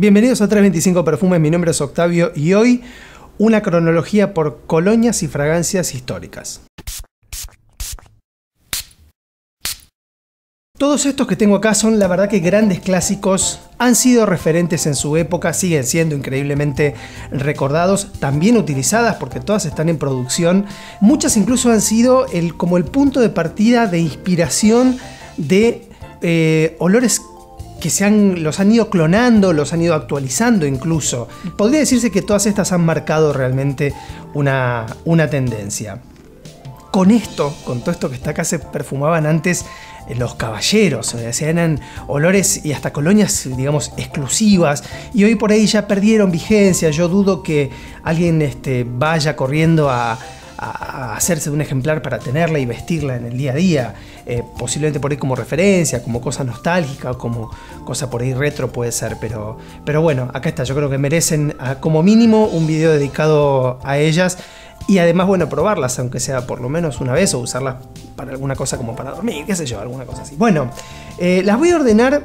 Bienvenidos a 325 Perfumes, mi nombre es Octavio y hoy una cronología por colonias y fragancias históricas. Todos estos que tengo acá son la verdad que grandes clásicos, han sido referentes en su época, siguen siendo increíblemente recordados, también utilizadas porque todas están en producción. Muchas incluso han sido como el punto de partida de inspiración de eh, olores olores que se los han ido clonando, los han ido actualizando incluso. Podría decirse que todas estas han marcado realmente una, una tendencia. Con esto, con todo esto que está acá, se perfumaban antes eh, los caballeros, se eran olores y hasta colonias, digamos, exclusivas, y hoy por ahí ya perdieron vigencia, yo dudo que alguien este, vaya corriendo a, a, hacerse de un ejemplar para tenerla y vestirla en el día a día, eh, posiblemente por ahí como referencia, como cosa nostálgica, como cosa por ahí retro puede ser, pero, pero bueno, acá está, yo creo que merecen como mínimo un video dedicado a ellas y además, bueno, probarlas, aunque sea por lo menos una vez o usarlas para alguna cosa como para dormir, qué sé yo, alguna cosa así. Bueno, eh, las voy a ordenar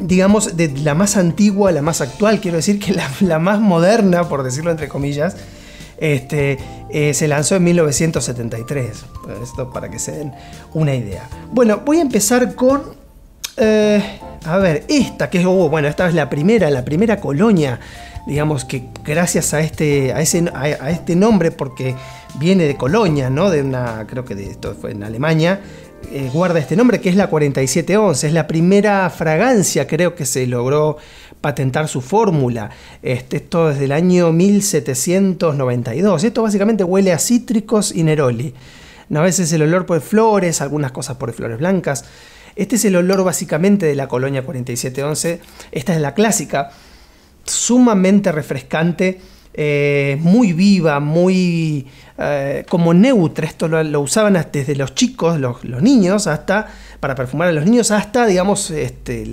digamos, de la más antigua a la más actual, quiero decir que la, la más moderna, por decirlo entre comillas, este, eh, se lanzó en 1973. Esto para que se den una idea. Bueno, voy a empezar con. Eh, a ver, esta que es. Oh, bueno, esta es la primera, la primera colonia. Digamos que gracias a este, ese, este nombre, porque viene de Colonia, ¿no? De una, creo que de esto fue en Alemania, eh, guarda este nombre, que es la 4711. Es la primera fragancia, creo que se logró patentar su fórmula. Este, esto desde el año 1792. Esto básicamente huele a cítricos y neroli. A veces el olor por flores, algunas cosas por flores blancas. Este es el olor básicamente de la colonia 4711. Esta es la clásica, sumamente refrescante eh, muy viva, muy eh, como neutra. Esto lo, usaban desde los chicos, los, niños, hasta para perfumar a los niños, hasta, digamos, este,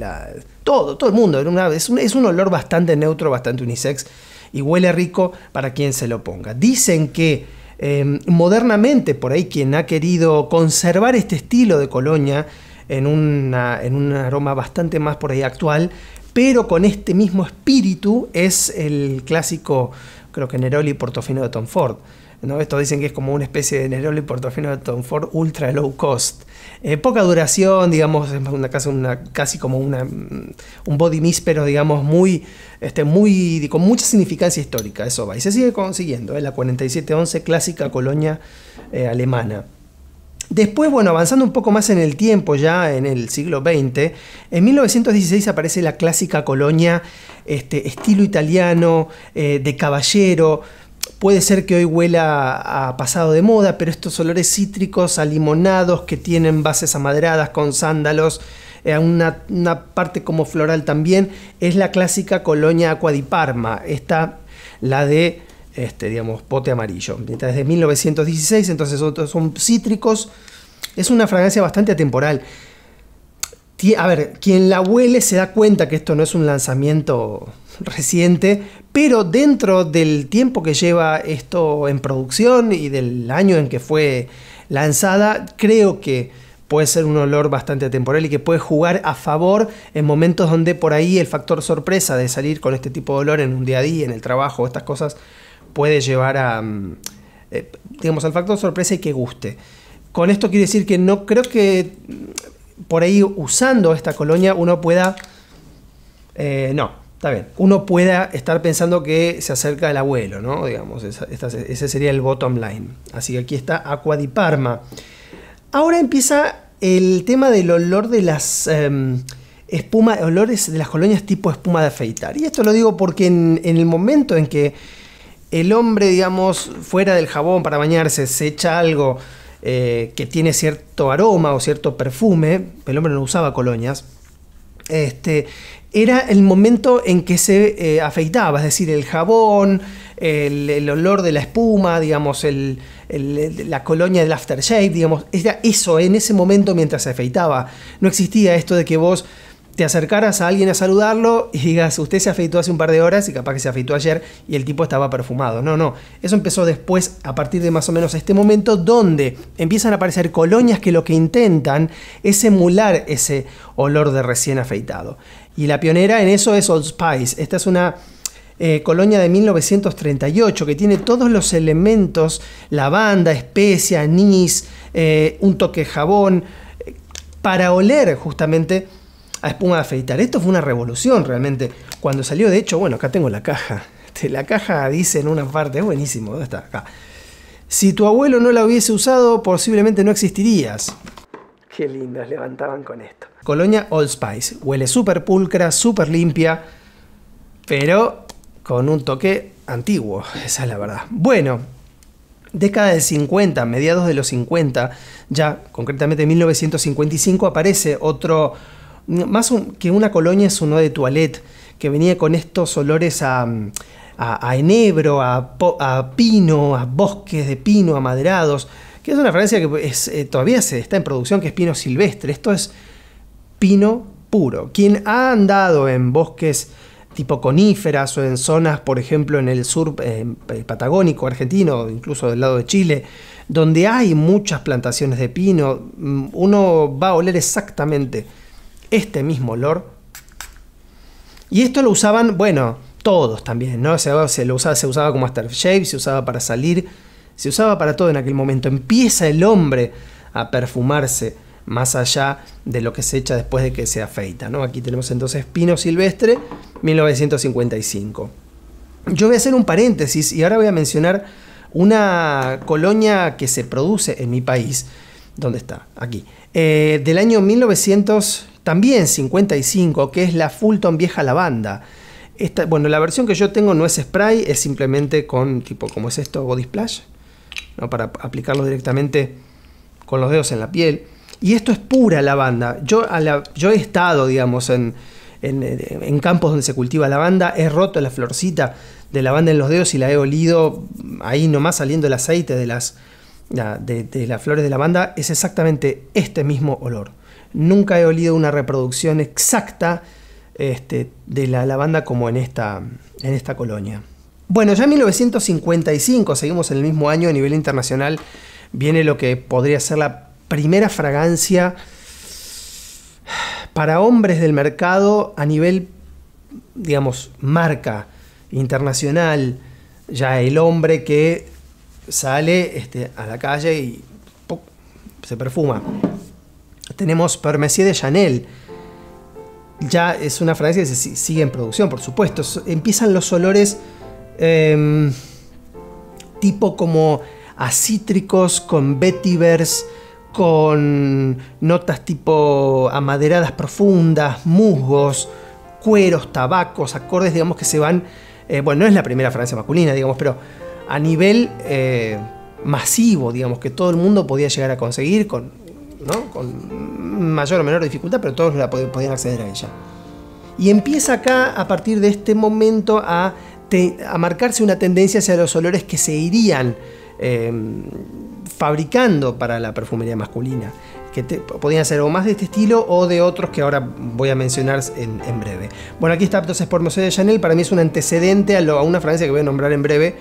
todo, todo el mundo. una, es, un, es un olor bastante neutro, bastante unisex y huele rico para quien se lo ponga. Dicen que em, modernamente, por ahí quien ha querido conservar este estilo de colonia en, en un aroma bastante más por ahí actual, pero con este mismo espíritu es el clásico, creo que Neroli Portofino de Tom Ford. ¿no? Estos dicen que es como una especie de Neroli Portofino de Tom Ford ultra low cost. Eh, poca duración, digamos, es una, casi, una, casi como una, mm, un body miss, pero digamos muy, este, muy, con mucha significancia histórica, eso va. Y se sigue consiguiendo, es ¿eh? la 4711 clásica colonia eh, alemana. Después, bueno, avanzando un poco más en el tiempo, ya en el siglo XX, en 1916 aparece la clásica colonia, este, estilo italiano, eh, de caballero. Puede ser que hoy huela a pasado de moda, pero estos olores cítricos, alimonados que tienen bases amadradas con sándalos, eh, una, parte como floral también, es la clásica colonia Acqua di Parma, esta, la de este, digamos, pote amarillo. Mientras desde 1916, entonces son cítricos. Es una fragancia bastante atemporal. A ver, quien la huele se da cuenta que esto no es un lanzamiento reciente, pero dentro del tiempo que lleva esto en producción y del año en que fue lanzada, creo que puede ser un olor bastante atemporal y que puede jugar a favor en momentos donde por ahí el factor sorpresa de salir con este tipo de olor en un día a día, en el trabajo, estas cosas, puede llevar a, mm, eh, digamos, al factor sorpresa y que guste. Con esto quiere decir que no creo que mm, por ahí usando esta colonia uno pueda... Eh, no, está bien. Uno pueda estar pensando que se acerca el abuelo, ¿no? Digamos, ese sería el bottom line. Así que aquí está Aqua di Parma. Ahora empieza el tema del olor de las em, espuma, olores de las colonias tipo espuma de afeitar. Y esto lo digo porque en el momento en que el hombre, digamos, fuera del jabón para bañarse, se echa algo eh, que tiene cierto aroma o cierto perfume, el hombre no usaba colonias, este, era el momento en que se eh, afeitaba, es decir, el jabón, el, olor de la espuma, digamos, la colonia del aftershave, digamos, era eso en ese momento mientras se afeitaba. No existía esto de que vos te acercaras a alguien a saludarlo y digas, usted se afeitó hace un par de horas y capaz que se afeitó ayer y el tipo estaba perfumado. No, no. Eso empezó después, a partir de más o menos este momento, donde empiezan a aparecer colonias que lo que intentan es emular ese olor de recién afeitado. Y la pionera en eso es Old Spice. Esta es una eh, colonia de 1938, que tiene todos los elementos, lavanda, especia, anís, eh, un toque jabón, eh, para oler justamente a espuma de afeitar. Esto fue una revolución realmente. Cuando salió, de hecho, bueno, acá tengo la caja. Este, la caja dice en una parte, es buenísimo, ¿dónde está? Acá. Si tu abuelo no la hubiese usado, posiblemente no existirías. Qué lindas levantaban con esto. Colonia Old Spice. Huele súper pulcra, súper limpia, pero con un toque antiguo, esa es la verdad. Bueno, década del 50, mediados de los 50, ya concretamente 1955, aparece otro más que una colonia es uno de toilette, que venía con estos olores a, enebro, a, pino, a bosques de pino, a maderados que es una fragancia que eh, todavía se está en producción, que es pino silvestre. Esto es pino puro. Quien ha andado en bosques tipo coníferas o en zonas, por ejemplo, en el sur eh, eh, patagónico argentino, incluso del lado de Chile, donde hay muchas plantaciones de pino, mm, uno va a oler exactamente este mismo olor. Y esto lo usaban, bueno, todos también, ¿no? Se, lo usaba, se usaba como aftershave, se usaba para salir, se usaba para todo en aquel momento. Empieza el hombre a perfumarse más allá de lo que se echa después de que se afeita, ¿no? Aquí tenemos entonces Pino Silvestre, 1955. Yo voy a hacer un paréntesis y ahora voy a mencionar una colonia que se produce en mi país. ¿Dónde está? Aquí. Eh, del año 1955, que es la Fulton Vieja Lavanda. Esta, bueno, la versión que yo tengo no es spray, es simplemente con tipo, como es esto? Body splash, ¿no? para aplicarlo directamente con los dedos en la piel. Y esto es pura lavanda. Yo, a la, yo he estado, digamos, en, en, eh, en, campos donde se cultiva lavanda, he roto la florcita de lavanda en los dedos y la he olido ahí nomás saliendo el aceite de las, de, las flores de lavanda es exactamente este mismo olor. Nunca he olido una reproducción exacta este, de la lavanda como en esta, en esta colonia. Bueno, ya en 1955, seguimos en el mismo año a nivel internacional, viene lo que podría ser la primera fragancia para hombres del mercado a nivel, digamos, marca internacional. Ya el hombre que sale este, a la calle y se perfuma. Tenemos Permessier de Chanel. Ya es una fragancia que sigue en producción, por supuesto. Empiezan los olores em, tipo como acítricos con vetivers, con notas tipo amaderadas profundas, musgos, cueros, tabacos, acordes, digamos, que se van... Eh, bueno, no es la primera fragancia masculina, digamos, pero a nivel eh, masivo, digamos, que todo el mundo podía llegar a conseguir con, mayor o menor dificultad, pero todos la podían acceder a ella. Y empieza acá, a partir de este momento, a, marcarse una tendencia hacia los olores que se irían em, fabricando para la perfumería masculina. Que podían ser o más de este estilo o de otros que ahora voy a mencionar en, breve. Bueno, aquí está entonces por Mosé de Chanel. Para mí es un antecedente a, a una fragancia que voy a nombrar en breve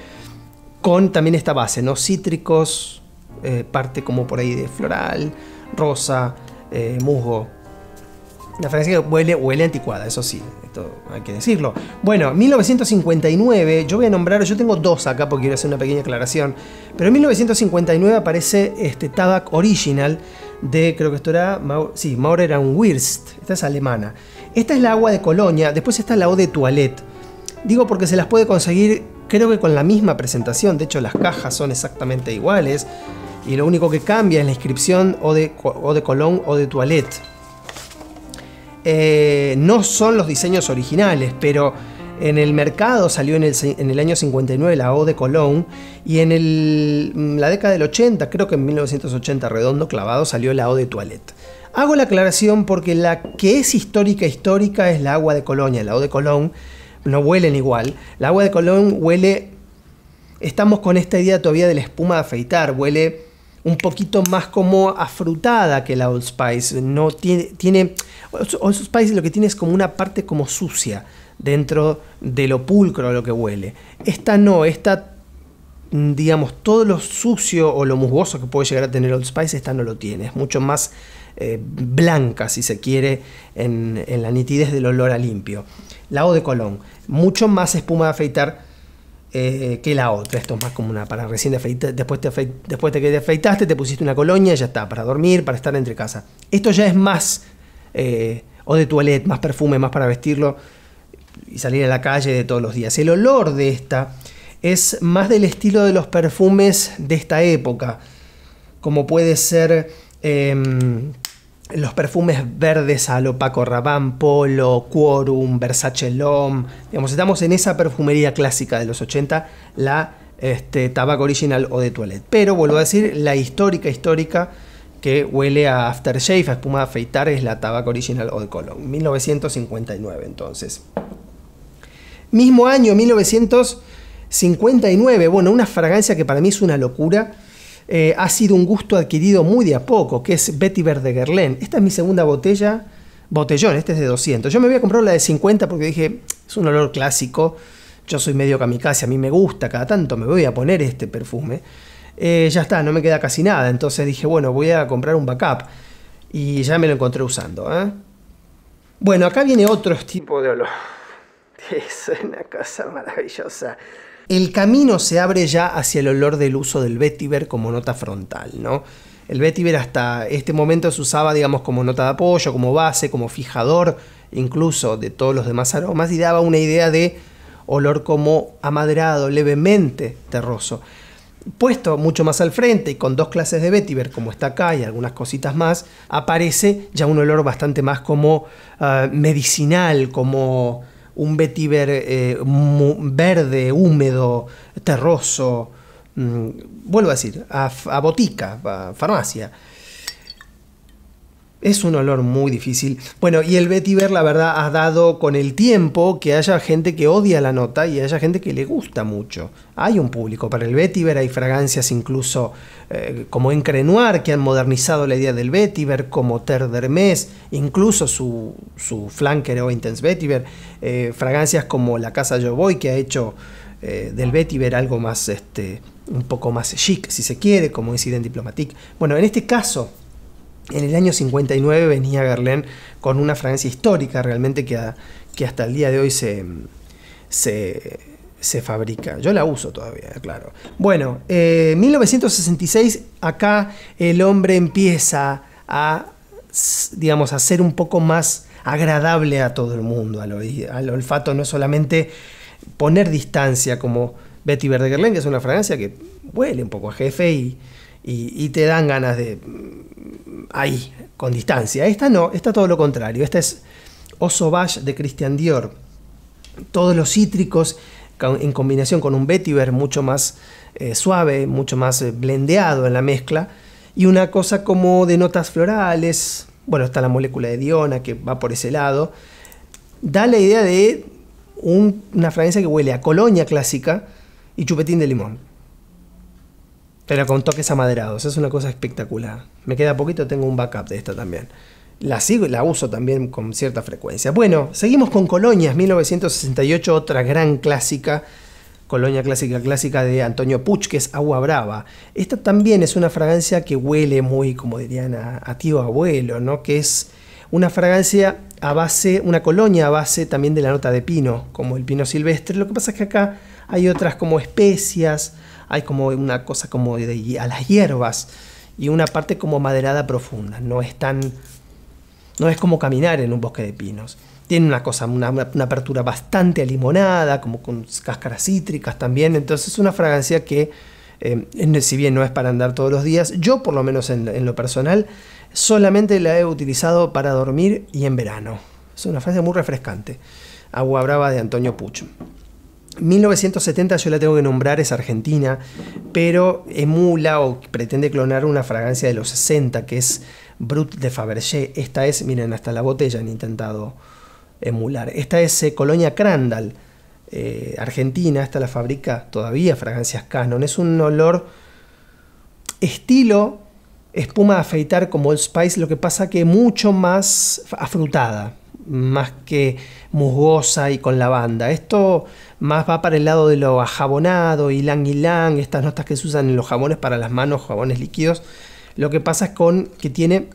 con también esta base, ¿no? Cítricos, eh, parte como por ahí de floral, rosa, eh, musgo. La fragancia huele, huele anticuada, eso sí, esto hay que decirlo. Bueno, 1959, yo voy a nombrar, yo tengo dos acá porque quiero hacer una pequeña aclaración, pero en 1959 aparece este Tabac Original de, creo que esto era, sí, Maurer Wirst, esta es alemana. Esta es la agua de Colonia, después está la O de Toilette. Digo porque se las puede conseguir creo que con la misma presentación, de hecho las cajas son exactamente iguales y lo único que cambia es la inscripción o de, o de Colón o de Toilette. Eh, no son los diseños originales, pero en el mercado salió en el, año 59 la O de Colón y en el, mm, la década del 80, creo que en 1980 redondo clavado, salió la O de Toilette. Hago la aclaración porque la que es histórica histórica es la agua de Colonia, la O de Colón, no huelen igual. La agua de Colón huele, estamos con esta idea todavía de la espuma de afeitar, huele un poquito más como afrutada que la Old Spice. No tiene, tiene, Old Spice lo que tiene es como una parte como sucia dentro de lo pulcro lo que huele. Esta no, esta digamos todo lo sucio o lo musgoso que puede llegar a tener Old Spice, esta no lo tiene. Es mucho más eh, blanca, si se quiere, en la nitidez del olor a limpio. La O de Colón. Mucho más espuma de afeitar eh, que la otra. Esto es más como una para recién de afeitar, después, te después de que te afeitaste, te pusiste una colonia y ya está, para dormir, para estar entre casa. Esto ya es más eh, o de toilette, más perfume, más para vestirlo y salir a la calle de todos los días. El olor de esta es más del estilo de los perfumes de esta época, como puede ser... Em, los perfumes verdes al opaco Rabanne, Polo, Quorum, Versace L'Homme. Digamos, estamos en esa perfumería clásica de los 80, la este, tabaco original o de toilette. Pero vuelvo a decir, la histórica, histórica que huele a aftershave, a espuma de afeitar, es la tabaco original o de Colón. 1959 entonces. Mismo año, 1959. Bueno, una fragancia que para mí es una locura eh, ha sido un gusto adquirido muy de a poco, que es Betty Verde Guerlain. Esta es mi segunda botella, botellón, este es de 200. Yo me voy a comprar la de 50 porque dije, es un olor clásico, yo soy medio kamikaze, a mí me gusta, cada tanto me voy a poner este perfume. Eh, ya está, no me queda casi nada, entonces dije, bueno, voy a comprar un backup. Y ya me lo encontré usando. ¿eh? Bueno, acá viene otro tipo de olor. Es una cosa maravillosa el camino se abre ya hacia el olor del uso del vetiver como nota frontal, ¿no? El vetiver hasta este momento se usaba, digamos, como nota de apoyo, como base, como fijador, incluso de todos los demás aromas, y daba una idea de olor como amadrado, levemente terroso. Puesto mucho más al frente y con dos clases de vetiver, como está acá y algunas cositas más, aparece ya un olor bastante más como eh, medicinal, como un vetiver eh, verde, húmedo, terroso, mm, vuelvo a decir, a, a botica, a farmacia. Es un olor muy difícil. Bueno, y el vetiver, la verdad, ha dado con el tiempo que haya gente que odia la nota y haya gente que le gusta mucho. Hay un público para el vetiver, hay fragancias incluso eh, como Encrenoir que han modernizado la idea del vetiver, como Ter incluso su, su flanker o intense vetiver, eh, fragancias como la Casa Yo Voy que ha hecho eh, del vetiver algo más, este, un poco más chic, si se quiere, como Incident Diplomatique. Bueno, en este caso en el año 59 venía Guerlain con una fragancia histórica realmente que, que hasta el día de hoy se, se, fabrica. Yo la uso todavía, claro. Bueno, eh, en 1966 acá el hombre empieza a, digamos, a ser un poco más agradable a todo el mundo, al, olfato, no solamente poner distancia como Betty Verde Guerlain, que es una fragancia que huele un poco a jefe y y, te dan ganas de mm, ahí, con distancia. Esta no, está todo lo contrario. Esta es Oso Bash de Christian Dior. Todos los cítricos en combinación con un vetiver mucho más eh, suave, mucho más eh, blendeado en la mezcla. Y una cosa como de notas florales. Bueno, está la molécula de diona que va por ese lado. Da la idea de una fragancia que huele a colonia clásica y chupetín de limón. Pero con toques amaderados, es una cosa espectacular. Me queda poquito, tengo un backup de esta también. La sigo y la uso también con cierta frecuencia. Bueno, seguimos con Colonias, 1968, otra gran clásica. Colonia clásica clásica de Antonio Puch, que es Agua Brava. Esta también es una fragancia que huele muy, como dirían a, a tío abuelo, ¿no? Que es una fragancia a base, una colonia a base también de la nota de pino, como el pino silvestre. Lo que pasa es que acá hay otras como especias, hay como una cosa como de, a las hierbas y una parte como maderada profunda. No es tan. No es como caminar en un bosque de pinos. Tiene una cosa, una, apertura bastante alimonada, como con cáscaras cítricas también. Entonces es una fragancia que, em, si bien no es para andar todos los días, yo por lo menos en, lo personal, solamente la he utilizado para dormir y en verano. Es una fragancia muy refrescante. Agua Brava de Antonio Pucho. 1970 yo la tengo que nombrar, es argentina, pero emula o pretende clonar una fragancia de los 60 que es Brut de Fabergé. Esta es, miren, hasta la botella han intentado emular. Esta es eh, Colonia Crandall, eh, Argentina, esta la fabrica todavía Fragancias Canon. Es un olor estilo espuma de afeitar como Old Spice, lo que pasa que mucho más afrutada más que musgosa y con lavanda. Esto más va para el lado de lo ajabonado, y ylang, estas notas que se usan en los jabones para las manos, jabones líquidos. Lo que pasa es con que tiene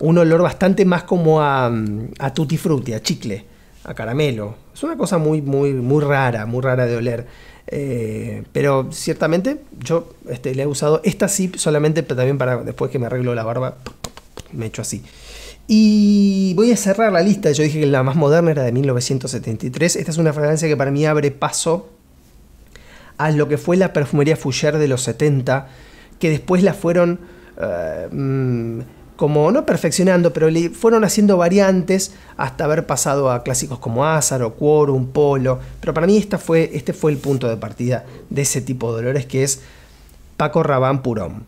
un olor bastante más como a, a tutti frutti, a chicle, a caramelo. Es una cosa muy, muy, muy rara, muy rara de oler. Eh, pero ciertamente yo este, le he usado esta sí solamente, pero también para después que me arreglo la barba, me echo así. Y voy a cerrar la lista. Yo dije que la más moderna era de 1973. Esta es una fragancia que para mí abre paso a lo que fue la perfumería Fougère de los 70, que después la fueron eh, mm, como no perfeccionando, pero le fueron haciendo variantes hasta haber pasado a clásicos como Azaro, Quorum, Polo. Pero para mí esta fue, este fue el punto de partida de ese tipo de olores que es Paco Rabanne Purón.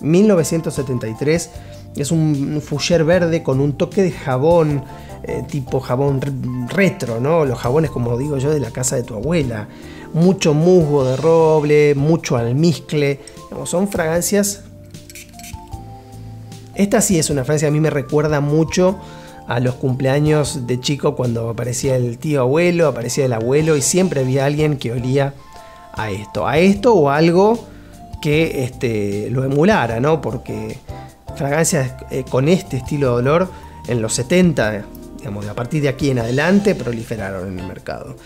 1973 es un fuller verde con un toque de jabón, eh, tipo jabón retro, ¿no? Los jabones, como digo yo, de la casa de tu abuela. Mucho musgo de roble, mucho almizcle. son fragancias. Esta sí es una fragancia, a mí me recuerda mucho a los cumpleaños de chico cuando aparecía el tío abuelo, aparecía el abuelo y siempre había alguien que olía a esto, a esto o algo que este, lo emulara, ¿no? Porque fragancias eh, con este estilo de olor en los 70, digamos, a partir de aquí en adelante proliferaron en el mercado.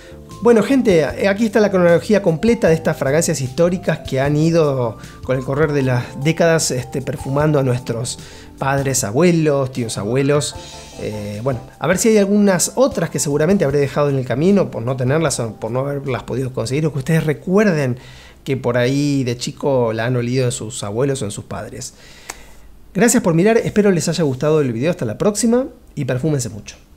Bueno gente, aquí está la cronología completa de estas fragancias históricas que han ido con el correr de las décadas este, perfumando a nuestros padres, abuelos, tíos, abuelos. Eh, bueno, a ver si hay algunas otras que seguramente habré dejado en el camino por no tenerlas o por no haberlas podido conseguir o que ustedes recuerden que por ahí de chico la han olido en sus abuelos o en sus padres. Gracias por mirar, espero les haya gustado el video, hasta la próxima y perfúmense mucho.